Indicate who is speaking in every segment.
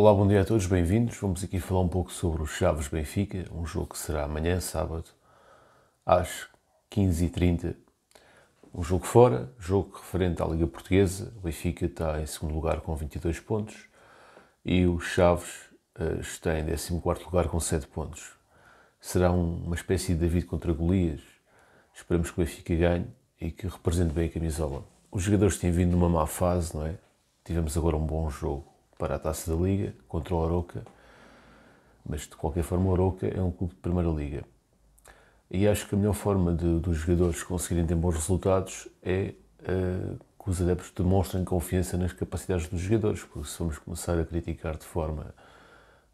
Speaker 1: Olá, bom dia a todos, bem-vindos. Vamos aqui falar um pouco sobre o Chaves Benfica, um jogo que será amanhã, sábado, às 15h30. Um jogo fora, jogo referente à Liga Portuguesa. O Benfica está em segundo lugar com 22 pontos e o Chaves eh, está em 14 lugar com 7 pontos. Será uma espécie de David contra Golias. Esperamos que o Benfica ganhe e que represente bem a camisola. Os jogadores têm vindo numa má fase, não é? Tivemos agora um bom jogo para a taça da Liga contra o Oroca, mas de qualquer forma, o Oroca é um clube de primeira liga. E acho que a melhor forma de, dos jogadores conseguirem ter bons resultados é uh, que os adeptos demonstrem confiança nas capacidades dos jogadores, porque se vamos começar a criticar de forma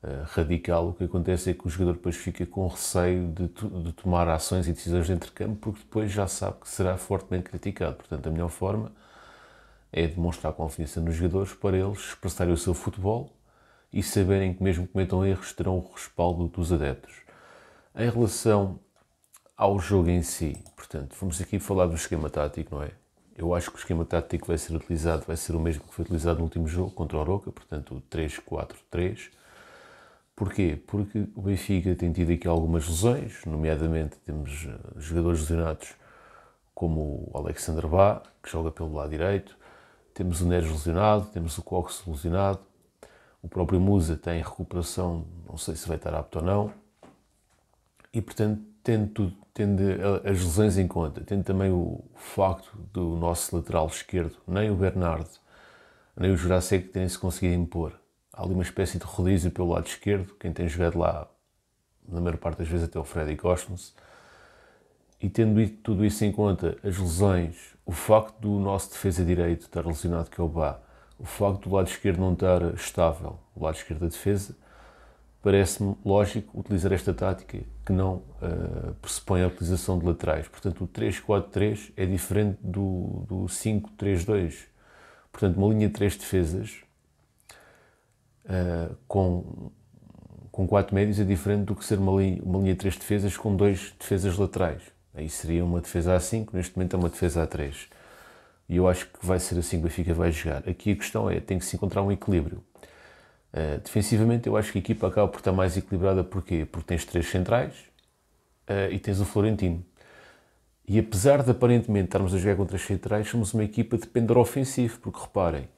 Speaker 1: uh, radical, o que acontece é que o jogador depois fica com receio de, de tomar ações e decisões dentro de campo, porque depois já sabe que será fortemente criticado. Portanto, a melhor forma é demonstrar confiança nos jogadores para eles expressarem o seu futebol e saberem que, mesmo que cometam erros, terão o respaldo dos adeptos. Em relação ao jogo em si, portanto, vamos aqui falar do esquema tático, não é? Eu acho que o esquema tático vai ser utilizado, vai ser o mesmo que foi utilizado no último jogo contra o Roca, portanto, 3-4-3. Porquê? Porque o Benfica tem tido aqui algumas lesões, nomeadamente temos eh, jogadores lesionados como o Alexander Bá, que joga pelo lado direito, temos o Neres lesionado, temos o Cox lesionado, o próprio Musa tem recuperação, não sei se vai estar apto ou não. E, portanto, tendo, tudo, tendo as lesões em conta, tendo também o facto do nosso lateral esquerdo, nem o Bernardo, nem o Jurassic terem se conseguido impor. Há ali uma espécie de rodízio pelo lado esquerdo, quem tem jogado lá, na maior parte das vezes, até o Freddy Cosmos. E tendo tudo isso em conta, as lesões, o facto do nosso defesa direito estar lesionado que é o Bá, o facto do lado esquerdo não estar estável, o lado esquerdo da defesa, parece-me lógico utilizar esta tática que não uh, pressupõe a utilização de laterais. Portanto, o 3-4-3 é diferente do, do 5-3-2. Portanto, uma linha de 3 defesas uh, com, com 4 médios é diferente do que ser uma linha, uma linha de 3 defesas com 2 defesas laterais. Aí seria uma defesa a 5, neste momento é uma defesa a 3. E eu acho que vai ser assim que o Benfica vai jogar. Aqui a questão é, tem que se encontrar um equilíbrio. Uh, defensivamente eu acho que a equipa acaba por estar mais equilibrada, porquê? Porque tens três centrais uh, e tens o Florentino. E apesar de aparentemente estarmos a jogar contra as centrais, somos uma equipa de pendor ofensivo, porque reparem,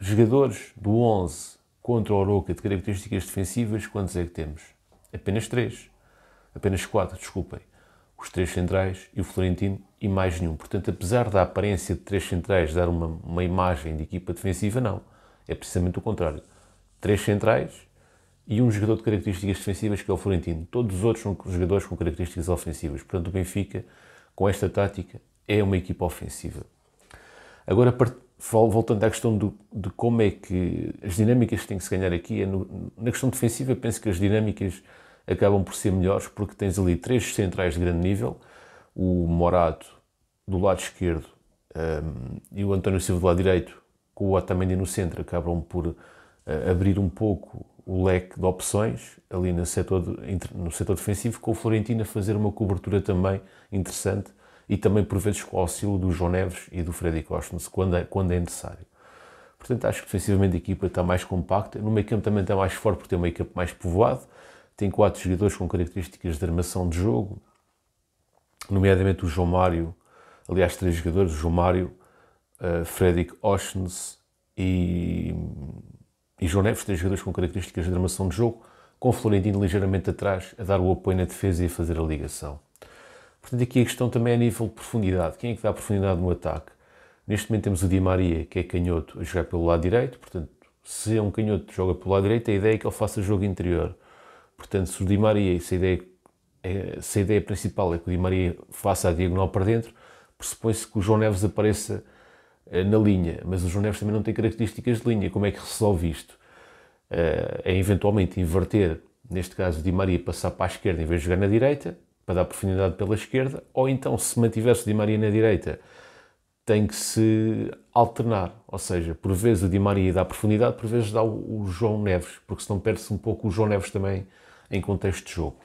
Speaker 1: jogadores do 11 contra o Oroca de características defensivas, quantos é que temos? Apenas 3. Apenas 4, desculpem os três centrais e o Florentino e mais nenhum. Portanto, apesar da aparência de três centrais dar uma, uma imagem de equipa defensiva, não. É precisamente o contrário. Três centrais e um jogador de características defensivas que é o Florentino. Todos os outros são jogadores com características ofensivas. Portanto, o Benfica, com esta tática, é uma equipa ofensiva. Agora, voltando à questão do, de como é que as dinâmicas que tem que se ganhar aqui, é no, na questão defensiva, penso que as dinâmicas acabam por ser melhores porque tens ali três centrais de grande nível, o Morato do lado esquerdo um, e o António Silva do lado direito, com o Otamendi no centro, acabam por uh, abrir um pouco o leque de opções ali no setor, de, no setor defensivo, com o Florentino a fazer uma cobertura também interessante e também por vezes com o auxílio do João Neves e do Freddy Costa, quando é, quando é necessário. Portanto, acho que defensivamente a equipa está mais compacta. No meio campo também está mais forte, porque tem um meio campo mais povoado tem quatro jogadores com características de armação de jogo, nomeadamente o João Mário, aliás, três jogadores, o João Mário, uh, eh, Fredrik Oshens e, e João Neves, três jogadores com características de armação de jogo, com o Florentino ligeiramente atrás, a dar o apoio na defesa e a fazer a ligação. Portanto, aqui a questão também é a nível de profundidade. Quem é que dá profundidade no ataque? Neste momento temos o Di Maria, que é canhoto, a jogar pelo lado direito. Portanto, se é um canhoto que joga pelo lado direito, a ideia é que ele faça jogo interior. Portanto, se o Di Maria, se a ideia, é, se a ideia principal é que o Di Maria faça a diagonal para dentro, pressupõe-se que o João Neves apareça eh, na linha, mas o João Neves também não tem características de linha. Como é que resolve isto? Eh, é eventualmente inverter, neste caso, o Di Maria passar para a esquerda em vez de jogar na direita, para dar profundidade pela esquerda, ou então, se mantivesse o Di Maria na direita, tem que se alternar, ou seja, por vezes o Di Maria dá profundidade, por vezes dá o João Neves, porque senão perde-se um pouco o João Neves também em contexto de jogo.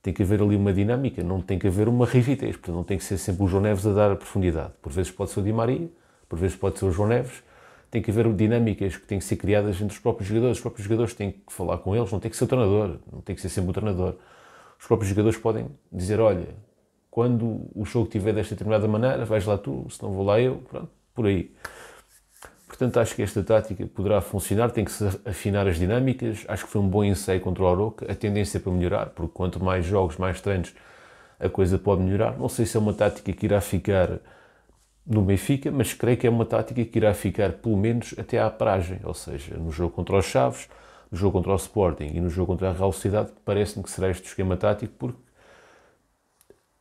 Speaker 1: Tem que haver ali uma dinâmica, não tem que haver uma rigidez, portanto não tem que ser sempre o João Neves a dar a profundidade. Por vezes pode ser o Di Maria, por vezes pode ser o João Neves, tem que haver dinâmicas que têm que ser criadas entre os próprios jogadores. Os próprios jogadores têm que falar com eles, não tem que ser o treinador, não tem que ser sempre o treinador. Os próprios jogadores podem dizer: olha, quando o jogo tiver desta determinada maneira, vais lá tu, se não vou lá eu, pronto, por aí. Portanto, acho que esta tática poderá funcionar, tem que se afinar as dinâmicas. Acho que foi um bom ensaio contra o Oroca. A tendência é para melhorar, porque quanto mais jogos, mais treinos, a coisa pode melhorar. Não sei se é uma tática que irá ficar no Benfica, mas creio que é uma tática que irá ficar pelo menos até à paragem, ou seja, no jogo contra os Chaves, no jogo contra o Sporting e no jogo contra a Real Sociedade, parece-me que será este esquema tático, porque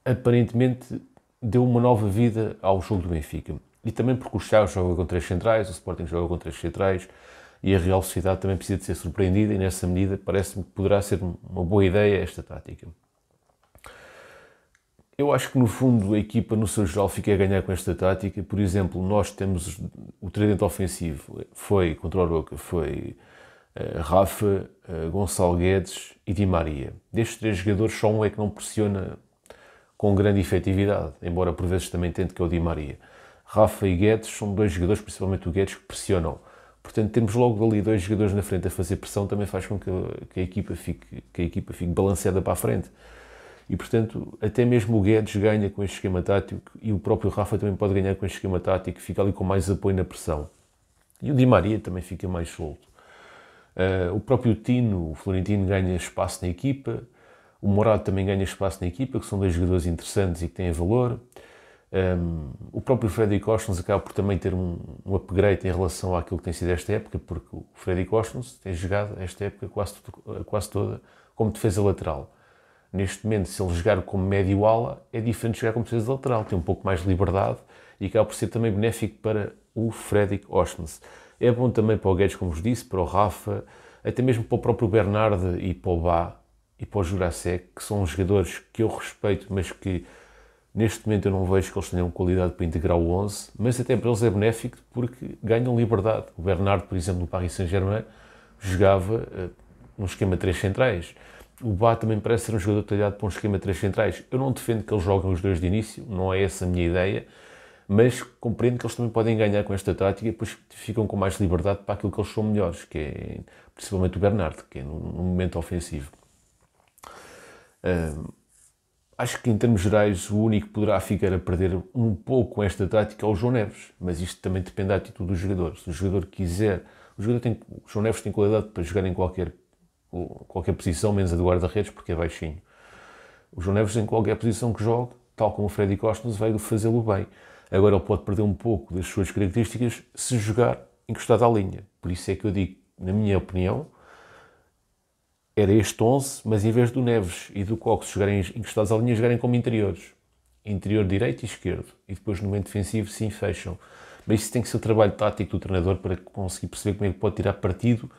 Speaker 1: aparentemente deu uma nova vida ao jogo do Benfica. E também porque o Chaves joga com três centrais, o Sporting joga com três centrais e a Real Sociedade também precisa de ser surpreendida e nessa medida parece-me que poderá ser uma boa ideia esta tática. Eu acho que no fundo a equipa no seu geral fica a ganhar com esta tática. Por exemplo, nós temos o tridente ofensivo foi contra o Roca, foi uh, Rafa, uh, Gonçalo Guedes e Di Maria. Destes três jogadores só um é que não pressiona com grande efetividade, embora por vezes também tente que é o Di Maria. Rafa e Guedes são dois jogadores, principalmente o Guedes, que pressionam. Portanto, temos logo ali dois jogadores na frente a fazer pressão, também faz com que a, que a, equipa, fique, que a equipa fique balanceada para a frente. E, portanto, até mesmo o Guedes ganha com este esquema tático e o próprio Rafa também pode ganhar com este esquema tático, fica ali com mais apoio na pressão. E o Di Maria também fica mais solto. Uh, o próprio Tino, o Florentino, ganha espaço na equipa, o Morado também ganha espaço na equipa, que são dois jogadores interessantes e que têm valor. Um, o próprio Frederick Oshens acaba por também ter um, um upgrade em relação àquilo que tem sido esta época, porque o Frederick Oshens tem jogado esta época quase, quase toda como defesa lateral. Neste momento, se ele jogar como médio ala, é diferente de jogar como defesa lateral, tem um pouco mais de liberdade e acaba por ser também benéfico para o Frederick Ostens. É bom também para o Guedes, como vos disse, para o Rafa, até mesmo para o próprio Bernardo e para o Bá e para o Jurasek, que são jogadores que eu respeito, mas que Neste momento eu não vejo que eles tenham qualidade para integrar o 11, mas até para eles é benéfico porque ganham liberdade. O Bernardo, por exemplo, no Paris Saint-Germain, jogava eh, num esquema 3 centrais. O Bá também parece ser um jogador talhado para um esquema 3 centrais. Eu não defendo que eles joguem os dois de início, não é essa a minha ideia, mas compreendo que eles também podem ganhar com esta tática e depois ficam com mais liberdade para aquilo que eles são melhores, que é principalmente o Bernardo, que é no, no momento ofensivo. Um, Acho que, em termos gerais, o único que poderá ficar a perder um pouco esta tática é o João Neves, mas isto também depende da atitude do jogador. Se o jogador quiser, o, jogador tem, o João Neves tem qualidade para jogar em qualquer, qualquer posição, menos a do guarda-redes, porque é baixinho. O João Neves, em qualquer posição que jogue, tal como o Freddy Costas vai fazê-lo bem. Agora ele pode perder um pouco das suas características se jogar encostado à linha. Por isso é que eu digo, na minha opinião, era este 11, mas em vez do Neves e do Cox jogarem encostados à linha, jogarem como interiores. Interior direito e esquerdo. E depois no momento defensivo, sim, fecham. Mas isso tem que ser o trabalho tático do treinador para conseguir perceber como é que pode tirar partido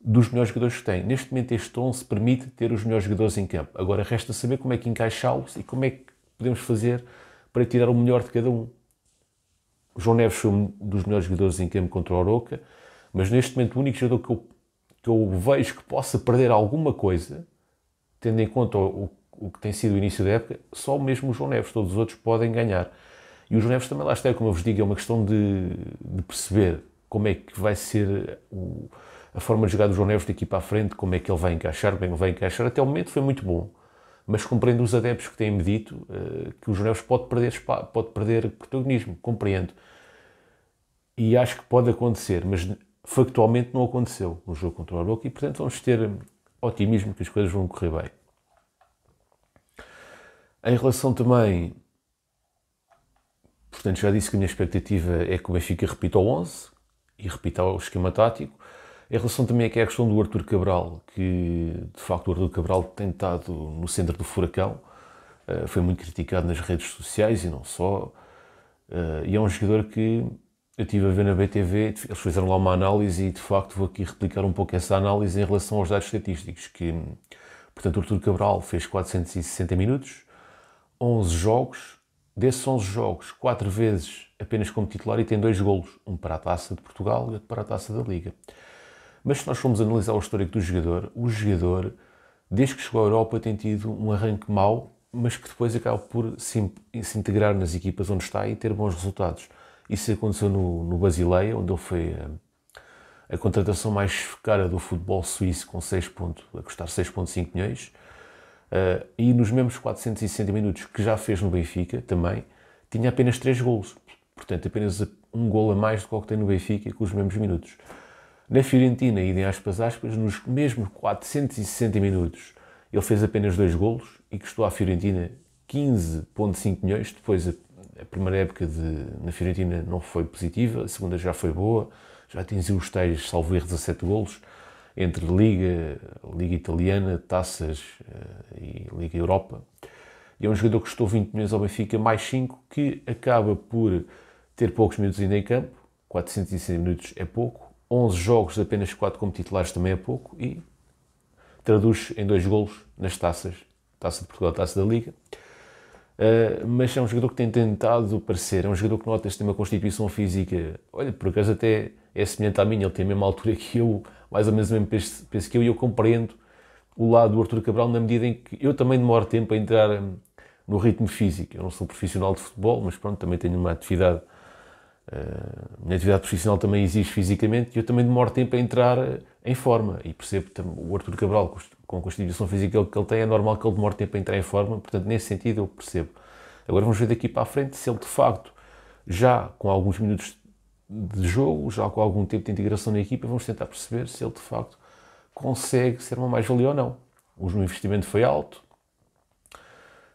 Speaker 1: dos melhores jogadores que tem. Neste momento, este 11 permite ter os melhores jogadores em campo. Agora resta saber como é que encaixá-los e como é que podemos fazer para tirar o melhor de cada um. O João Neves foi um dos melhores jogadores em campo contra o Oroca, mas neste momento o único jogador que eu que eu vejo que possa perder alguma coisa, tendo em conta o, o que tem sido o início da época, só mesmo o João Neves, todos os outros podem ganhar. E o João Neves também lá está, como eu vos digo, é uma questão de, de perceber como é que vai ser o, a forma de jogar do João Neves daqui para a frente, como é que ele vai encaixar, bem é vai encaixar. Até o momento foi muito bom, mas compreendo os adeptos que têm-me dito uh, que o João Neves pode perder, pode perder protagonismo, compreendo. E acho que pode acontecer, mas factualmente não aconteceu no jogo contra o Oroco e, portanto, vamos ter otimismo que as coisas vão correr bem. Em relação também, portanto, já disse que a minha expectativa é que o Benfica repita o 11 e repita o esquema tático. Em relação também aqui à questão do Arthur Cabral, que de facto o Arthur Cabral tem estado no centro do furacão, eh, foi muito criticado nas redes sociais e não só, eh, e é um jogador que eu estive a ver na BTV, eles fizeram lá uma análise e de facto vou aqui replicar um pouco essa análise em relação aos dados estatísticos, que, portanto, o Arturo Cabral fez 460 minutos, 11 jogos, desses 11 jogos, 4 vezes apenas como titular e tem dois golos, um para a Taça de Portugal e outro para a Taça da Liga. Mas se nós formos analisar o histórico do jogador, o jogador, desde que chegou à Europa, tem tido um arranque mau, mas que depois acaba por se, se integrar nas equipas onde está e ter bons resultados. Isso aconteceu no, no Basileia, onde ele foi a, eh, a, contratação mais cara do futebol suíço, com 6 ponto, a custar 6,5 milhões. Uh, e nos mesmos 460 minutos que já fez no Benfica, também, tinha apenas 3 golos. Portanto, apenas um gol a mais do que o que tem no Benfica com os mesmos minutos. Na Fiorentina, idem aspas aspas, nos mesmos 460 minutos, ele fez apenas dois golos e custou à Fiorentina 15,5 milhões, depois a primeira época de, na Fiorentina não foi positiva, a segunda já foi boa, já atingiu os tais, salvo erro, 17 golos, entre Liga, Liga Italiana, Taças eh, e Liga Europa. E é um jogador que custou 20 milhões ao Benfica, mais 5, que acaba por ter poucos minutos ainda em campo, 460 minutos é pouco, 11 jogos de apenas 4 como titulares também é pouco, e traduz em dois golos nas taças, Taça de Portugal, Taça da Liga. Ah, mas é um jogador que tem tentado parecer, é um jogador que nota que tem uma constituição física, olha, por acaso até é semelhante à minha, ele tem a mesma altura que eu, mais ou menos o mesmo peso, peso que eu, e eu compreendo o lado do Arthur Cabral na medida em que eu também demoro tempo a entrar hum, no ritmo físico. Eu não sou profissional de futebol, mas pronto, também tenho uma atividade eh, a minha atividade profissional também exige fisicamente e eu também demoro tempo a entrar eh, em forma. E percebo o Artur Cabral, com a constituição física que ele tem, é normal que ele demore tempo a entrar em forma, portanto, nesse sentido eu percebo. Agora vamos ver daqui para a frente se ele de facto, já com alguns minutos de jogo, já com algum tempo de integração na equipa, vamos tentar perceber se ele de facto consegue ser uma mais-valia ou não. O investimento foi alto,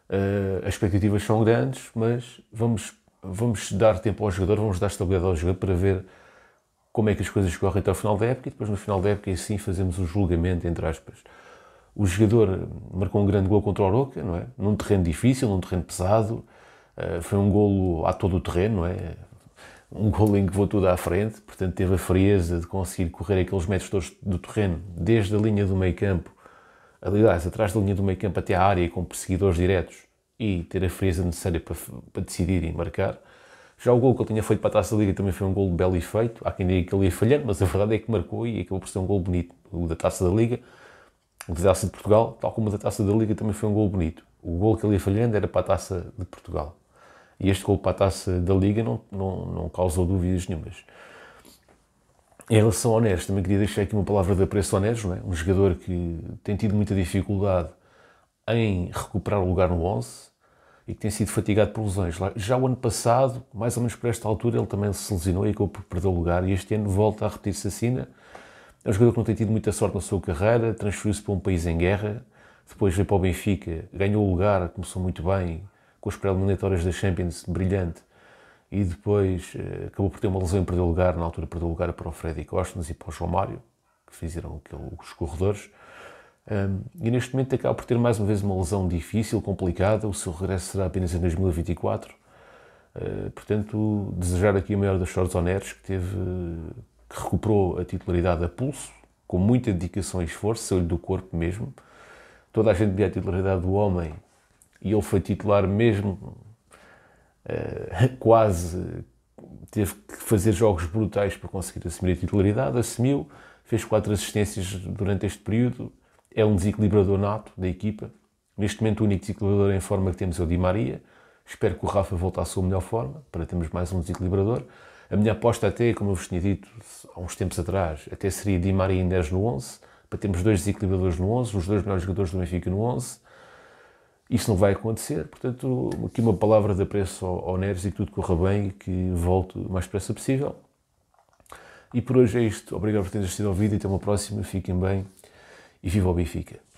Speaker 1: eh, as expectativas são grandes, mas vamos vamos dar tempo ao jogador, vamos dar estabilidade ao jogador para ver como é que as coisas correm até ao final da época e depois no final da época e assim fazemos um julgamento, entre aspas. O jogador eh, marcou um grande gol contra o Oroca, não é? Num terreno difícil, num terreno pesado, eh, foi um golo a todo o terreno, não é? Um golo em que voou tudo à frente, portanto teve a frieza de conseguir correr aqueles metros todos do terreno, desde a linha do meio campo, aliás, atrás da linha do meio campo até à área com perseguidores diretos, e ter a frieza necessária para, para decidir e marcar. Já o gol que ele tinha feito para a Taça da Liga também foi um gol belo e feito. Há quem diga que ele ia falhando, mas a verdade é que marcou e acabou por ser um gol bonito. O da Taça da Liga, o da Taça de Portugal, tal como o da Taça da Liga também foi um gol bonito. O gol que ele ia falhando era para a Taça de Portugal. E este gol para a Taça da Liga não, não, não causou dúvidas nenhumas. Em relação ao Neres, também queria deixar aqui uma palavra de apreço ao Neres, é? um jogador que tem tido muita dificuldade em recuperar o lugar no 11 e que tem sido fatigado por lesões. Já o ano passado, mais ou menos por esta altura, ele também se lesionou e acabou por perder o lugar. E este ano volta a repetir-se Sina. Assim, né? É um jogador que não tem tido muita sorte na sua carreira, transferiu-se para um país em guerra, depois veio para o Benfica, ganhou o lugar, começou muito bem, com as preliminatórias da Champions, brilhante, e depois eh, acabou por ter uma lesão e perdeu o lugar, na altura perdeu o lugar para o Freddy Costas e para o João Mário, que fizeram aquele, os corredores. Um, e neste momento acaba por ter mais uma vez uma lesão difícil, complicada. O seu regresso será apenas em 2024. Uh, ah, portanto, desejar aqui o maior das sortes ao Neres, que, teve, que recuperou a titularidade a pulso, com muita dedicação e esforço, saiu do corpo mesmo. Toda a gente via a titularidade do homem e ele foi titular mesmo, uh, quase teve que fazer jogos brutais para conseguir assumir a titularidade. Assumiu, fez quatro assistências durante este período é um desequilibrador nato da equipa. Neste momento, o único desequilibrador é em forma que temos é o Di Maria. Espero que o Rafa volte à sua melhor forma para termos mais um desequilibrador. A minha aposta, até, como eu vos tinha dito há uns tempos atrás, até seria Di Maria em 10 no 11, para termos dois desequilibradores no 11, os dois melhores jogadores do Benfica no 11. Isso não vai acontecer, portanto, aqui uma palavra de apreço ao, Neres e que tudo corra bem e que volte o mais depressa possível. E por hoje é isto. Obrigado por terem assistido ao vídeo e até uma próxima. Fiquem bem e viva o Benfica!